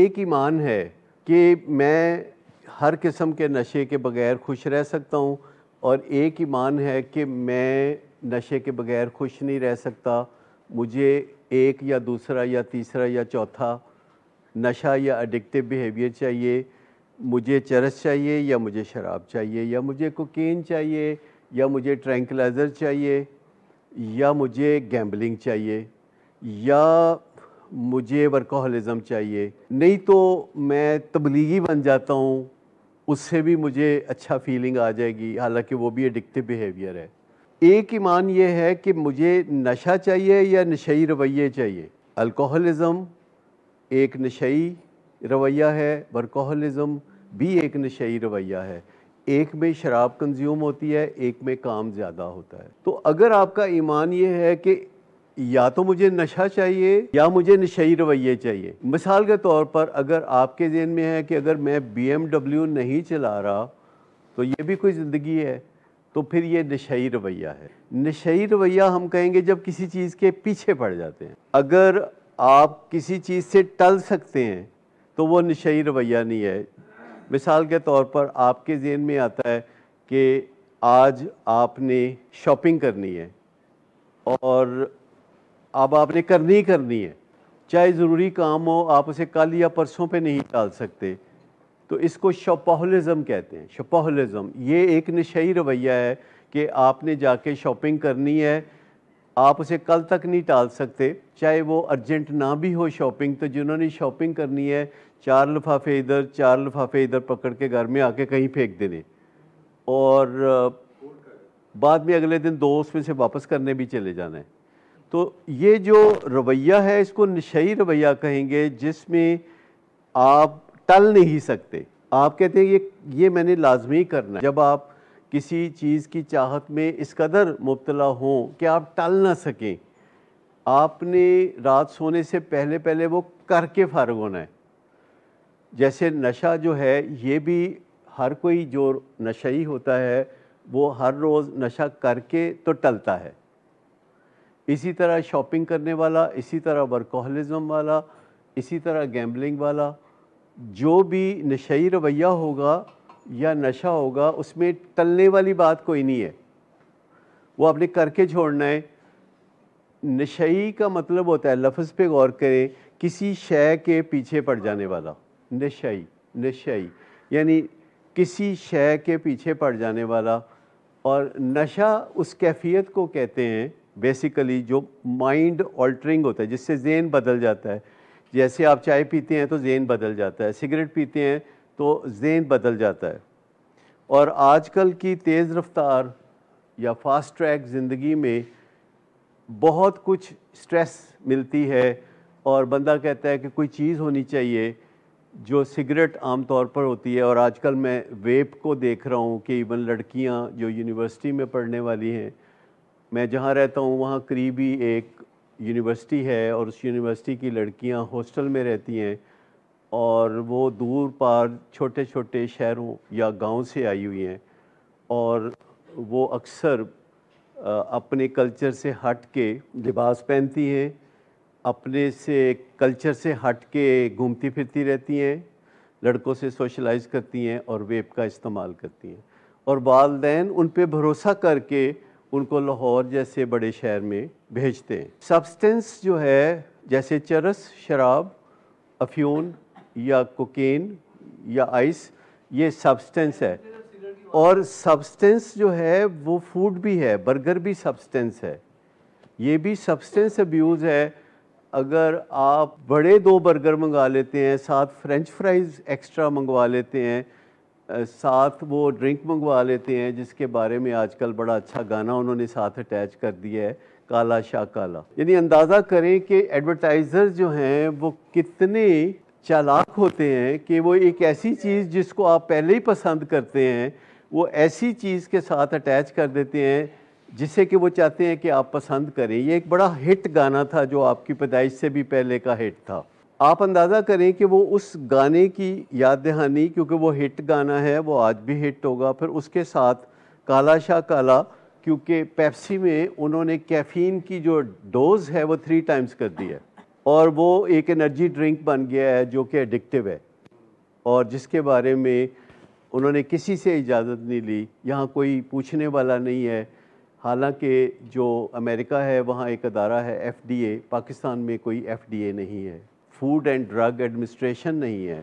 एक ईमान है कि मैं हर किस्म के नशे के बगैर खुश रह सकता हूँ और एक ईमान है कि मैं नशे के बगैर खुश नहीं रह सकता मुझे एक या दूसरा या तीसरा या चौथा नशा या एडिक्टिव बिहेवियर चाहिए मुझे चरस चाहिए या मुझे शराब चाहिए या मुझे कोकीन चाहिए या मुझे ट्रैंकलाइज़र चाहिए या मुझे गैम्बलिंग चाहिए या मुझे वर्कोहलिज़म चाहिए नहीं तो मैं तबलीगी बन जाता हूँ उससे भी मुझे अच्छा फीलिंग आ जाएगी हालांकि वो भी एडिक्टिव बिहेवियर है एक ईमान ये है कि मुझे नशा चाहिए या नशई रवैये चाहिए अल्कोहलिज़म एक नशई रवैया है वर्कोहलिज़म भी एक नशई रवैया है एक में शराब कंज्यूम होती है एक में काम ज़्यादा होता है तो अगर आपका ईमान ये है कि या तो मुझे नशा चाहिए या मुझे नशई रवैये चाहिए मिसाल के तौर पर अगर आपके जहन में है कि अगर मैं डब्ल्यू नहीं चला रहा तो ये भी कोई ज़िंदगी है तो फिर ये नशई रवैया है नशई रवैया हम कहेंगे जब किसी चीज़ के पीछे पड़ जाते हैं अगर आप किसी चीज़ से टल सकते हैं तो वो नशई रवैया नहीं है मिसाल के तौर पर आपके जहन में आता है कि आज आपने शॉपिंग करनी है और अब आपने करनी ही करनी है चाहे ज़रूरी काम हो आप उसे कल या परसों पे नहीं टाल सकते तो इसको शपाहलिज़म कहते हैं शपाहलिज़म ये एक नशई रवैया है कि आपने जाके शॉपिंग करनी है आप उसे कल तक नहीं टाल सकते चाहे वो अर्जेंट ना भी हो शॉपिंग तो जिन्होंने शॉपिंग करनी है चार लफाफे इधर चार लफाफे इधर पकड़ के घर में आके कहीं फेंक देने और बाद में अगले दिन दो उसमें से वापस करने भी चले जाना है तो ये जो रवैया है इसको नशई रवैया कहेंगे जिसमें आप टल नहीं सकते आप कहते हैं ये ये मैंने लाजमी करना जब आप किसी चीज़ की चाहत में इस कदर मुबतला हों कि आप टल ना सकें आपने रात सोने से पहले पहले वो करके फ़ारग होना है जैसे नशा जो है ये भी हर कोई जो ही होता है वो हर रोज़ नशा करके तो टलता है इसी तरह शॉपिंग करने वाला इसी तरह वर्कोहलिज़म वाला इसी तरह गैम्बलिंग वाला जो भी नशई रवैया होगा या नशा होगा उसमें टलने वाली बात कोई नहीं है वो आपने करके छोड़ना है नशई का मतलब होता है लफ्ज़ पे गौर करें किसी शय के पीछे पड़ जाने वाला नशई नशई यानी किसी शय के पीछे पड़ जाने वाला और नशा उस कैफियत को कहते हैं बेसिकली जो माइंड ऑल्टरिंग होता है जिससे जेन बदल जाता है जैसे आप चाय पीते हैं तो जेन बदल जाता है सिगरेट पीते हैं तो जेन बदल जाता है और आजकल की तेज़ रफ्तार या फास्ट ट्रैक ज़िंदगी में बहुत कुछ स्ट्रेस मिलती है और बंदा कहता है कि कोई चीज़ होनी चाहिए जो सिगरेट आम तौर पर होती है और आजकल मैं वेप को देख रहा हूँ कि इवन लड़कियाँ जो यूनिवर्सिटी में पढ़ने वाली हैं मैं जहाँ रहता हूँ वहाँ करीबी एक यूनिवर्सिटी है और उस यूनिवर्सिटी की लड़कियाँ हॉस्टल में रहती हैं और वो दूर पार छोटे छोटे शहरों या गांव से आई हुई हैं और वो अक्सर अपने कल्चर से हट के लिबास पहनती हैं अपने से कल्चर से हट के घूमती फिरती रहती हैं लड़कों से सोशलाइज करती हैं और वेब का इस्तेमाल करती हैं और वालदेन उन पर भरोसा करके उनको लाहौर जैसे बड़े शहर में भेजते हैं सब्सटेंस जो है जैसे चरस शराब अफ्यून या कोकेन या आइस ये सब्सटेंस है और सब्सटेंस जो है वो फूड भी है बर्गर भी सब्सटेंस है ये भी सब्सटेंस अब्यूज़ है अगर आप बड़े दो बर्गर मंगा लेते हैं साथ फ्रेंच फ्राइज़ एक्स्ट्रा मंगवा लेते हैं साथ वो ड्रिंक मंगवा लेते हैं जिसके बारे में आजकल बड़ा अच्छा गाना उन्होंने साथ अटैच कर दिया है काला शाह काला यानी अंदाज़ा करें कि एडवर्टाइज़र जो हैं वो कितने चालाक होते हैं कि वो एक ऐसी चीज़ जिसको आप पहले ही पसंद करते हैं वो ऐसी चीज़ के साथ अटैच कर देते हैं जिससे कि वो चाहते हैं कि आप पसंद करें ये एक बड़ा हिट गाना था जो आपकी पैदाइश से भी पहले का हिट था आप अंदाज़ा करें कि वो उस गाने की याद दहानी क्योंकि वो हिट गाना है वो आज भी हिट होगा फिर उसके साथ काला शाह काला क्योंकि पेप्सी में उन्होंने कैफ़ीन की जो डोज़ है वो थ्री टाइम्स कर दी है और वो एक एनर्जी ड्रिंक बन गया है जो कि एडिक्टिव है और जिसके बारे में उन्होंने किसी से इजाज़त नहीं ली यहाँ कोई पूछने वाला नहीं है हालांकि जो अमेरिका है वहाँ एक अदारा है एफडीए पाकिस्तान में कोई एफडीए नहीं है फूड एंड ड्रग एडमिनिस्ट्रेशन नहीं है